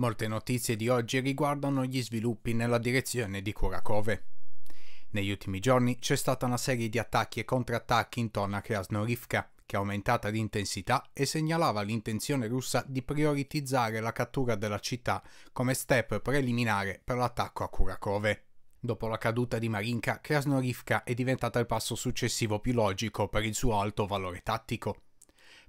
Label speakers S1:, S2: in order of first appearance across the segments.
S1: Molte notizie di oggi riguardano gli sviluppi nella direzione di Kurakove. Negli ultimi giorni c'è stata una serie di attacchi e contrattacchi intorno a Krasnorivka, che è aumentata di intensità e segnalava l'intenzione russa di prioritizzare la cattura della città come step preliminare per l'attacco a Kurakove. Dopo la caduta di Marinka, Krasnorivka è diventata il passo successivo più logico per il suo alto valore tattico.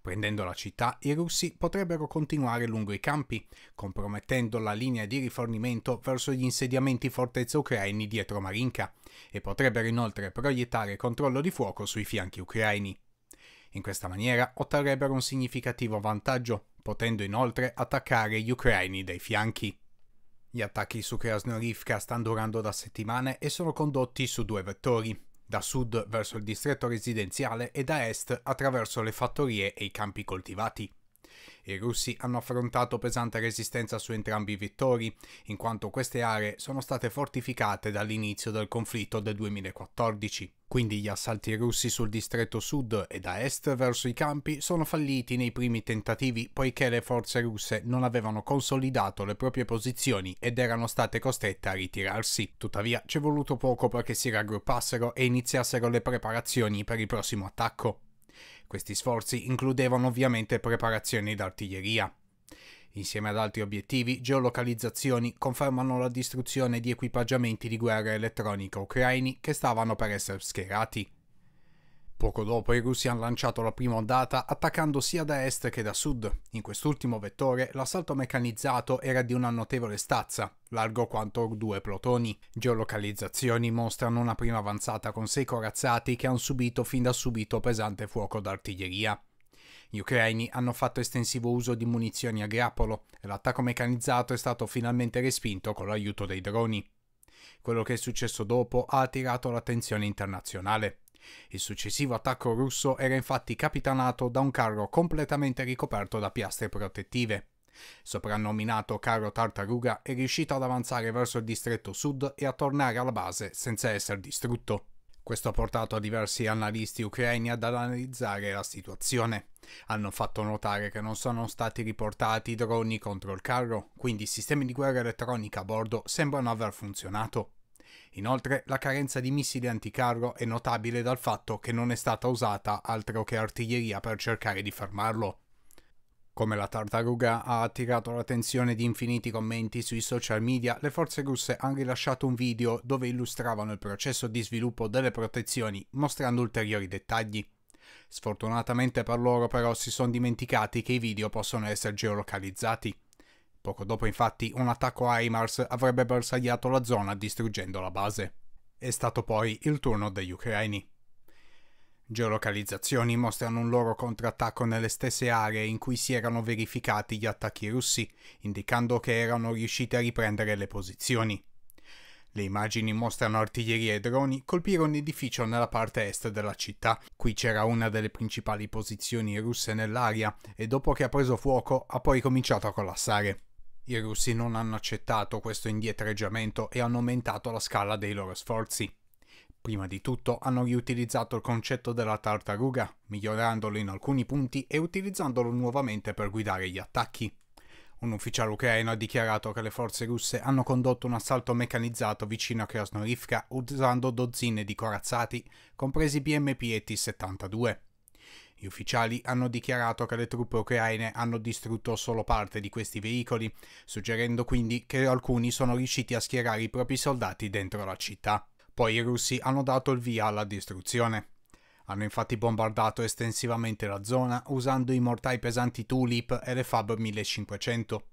S1: Prendendo la città, i russi potrebbero continuare lungo i campi, compromettendo la linea di rifornimento verso gli insediamenti fortezze ucraini dietro Marinka, e potrebbero inoltre proiettare controllo di fuoco sui fianchi ucraini. In questa maniera otterrebbero un significativo vantaggio, potendo inoltre attaccare gli ucraini dai fianchi. Gli attacchi su Krasnoivka stanno durando da settimane e sono condotti su due vettori da sud verso il distretto residenziale e da est attraverso le fattorie e i campi coltivati. I russi hanno affrontato pesante resistenza su entrambi i vettori, in quanto queste aree sono state fortificate dall'inizio del conflitto del 2014. Quindi gli assalti russi sul distretto sud e da est verso i campi sono falliti nei primi tentativi poiché le forze russe non avevano consolidato le proprie posizioni ed erano state costrette a ritirarsi. Tuttavia ci è voluto poco perché si raggruppassero e iniziassero le preparazioni per il prossimo attacco. Questi sforzi includevano ovviamente preparazioni d'artiglieria. Insieme ad altri obiettivi, geolocalizzazioni confermano la distruzione di equipaggiamenti di guerra elettronica ucraini che stavano per essere schierati. Poco dopo i russi hanno lanciato la prima ondata attaccando sia da est che da sud. In quest'ultimo vettore l'assalto meccanizzato era di una notevole stazza, largo quanto due plotoni. Geolocalizzazioni mostrano una prima avanzata con sei corazzati che hanno subito fin da subito pesante fuoco d'artiglieria. Gli ucraini hanno fatto estensivo uso di munizioni a grappolo e l'attacco meccanizzato è stato finalmente respinto con l'aiuto dei droni. Quello che è successo dopo ha attirato l'attenzione internazionale. Il successivo attacco russo era infatti capitanato da un carro completamente ricoperto da piastre protettive. Soprannominato carro tartaruga, è riuscito ad avanzare verso il distretto sud e a tornare alla base senza essere distrutto. Questo ha portato a diversi analisti ucraini ad analizzare la situazione. Hanno fatto notare che non sono stati riportati droni contro il carro, quindi i sistemi di guerra elettronica a bordo sembrano aver funzionato. Inoltre, la carenza di missili anticarro è notabile dal fatto che non è stata usata altro che artiglieria per cercare di fermarlo. Come la tartaruga ha attirato l'attenzione di infiniti commenti sui social media, le forze russe hanno rilasciato un video dove illustravano il processo di sviluppo delle protezioni, mostrando ulteriori dettagli. Sfortunatamente per loro però si sono dimenticati che i video possono essere geolocalizzati. Poco dopo infatti un attacco a Imars avrebbe bersagliato la zona distruggendo la base. È stato poi il turno degli ucraini. Geolocalizzazioni mostrano un loro contrattacco nelle stesse aree in cui si erano verificati gli attacchi russi, indicando che erano riusciti a riprendere le posizioni. Le immagini mostrano artiglieria e droni colpire un edificio nella parte est della città. Qui c'era una delle principali posizioni russe nell'area e dopo che ha preso fuoco ha poi cominciato a collassare. I russi non hanno accettato questo indietreggiamento e hanno aumentato la scala dei loro sforzi. Prima di tutto hanno riutilizzato il concetto della tartaruga, migliorandolo in alcuni punti e utilizzandolo nuovamente per guidare gli attacchi. Un ufficiale ucraino ha dichiarato che le forze russe hanno condotto un assalto meccanizzato vicino a Krasnoivka usando dozzine di corazzati, compresi BMP e T-72. Gli ufficiali hanno dichiarato che le truppe ucraine hanno distrutto solo parte di questi veicoli, suggerendo quindi che alcuni sono riusciti a schierare i propri soldati dentro la città. Poi i russi hanno dato il via alla distruzione. Hanno infatti bombardato estensivamente la zona usando i mortai pesanti Tulip e le Fab 1500.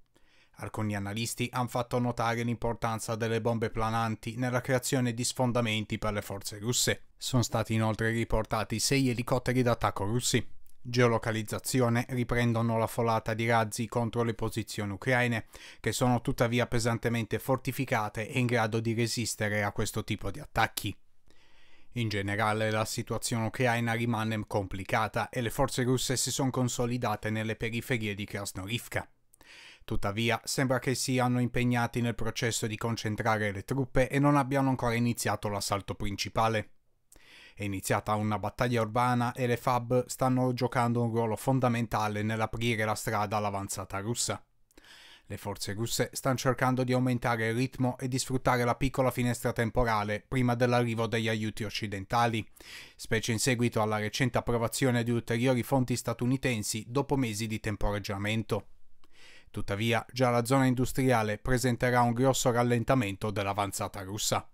S1: Alcuni analisti hanno fatto notare l'importanza delle bombe plananti nella creazione di sfondamenti per le forze russe. Sono stati inoltre riportati sei elicotteri d'attacco russi geolocalizzazione riprendono la folata di razzi contro le posizioni ucraine, che sono tuttavia pesantemente fortificate e in grado di resistere a questo tipo di attacchi. In generale la situazione ucraina rimane complicata e le forze russe si sono consolidate nelle periferie di Krasnorivka. Tuttavia, sembra che siano impegnati nel processo di concentrare le truppe e non abbiano ancora iniziato l'assalto principale. È iniziata una battaglia urbana e le FAB stanno giocando un ruolo fondamentale nell'aprire la strada all'avanzata russa. Le forze russe stanno cercando di aumentare il ritmo e di sfruttare la piccola finestra temporale prima dell'arrivo degli aiuti occidentali, specie in seguito alla recente approvazione di ulteriori fonti statunitensi dopo mesi di temporeggiamento. Tuttavia, già la zona industriale presenterà un grosso rallentamento dell'avanzata russa.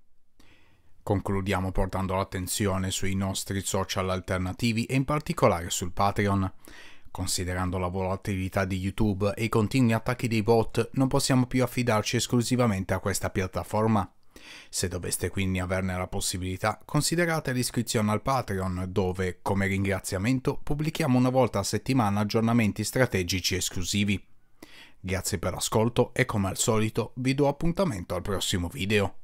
S1: Concludiamo portando l'attenzione sui nostri social alternativi e in particolare sul Patreon. Considerando la volatilità di YouTube e i continui attacchi dei bot, non possiamo più affidarci esclusivamente a questa piattaforma. Se doveste quindi averne la possibilità, considerate l'iscrizione al Patreon dove, come ringraziamento, pubblichiamo una volta a settimana aggiornamenti strategici esclusivi. Grazie per l'ascolto e come al solito vi do appuntamento al prossimo video.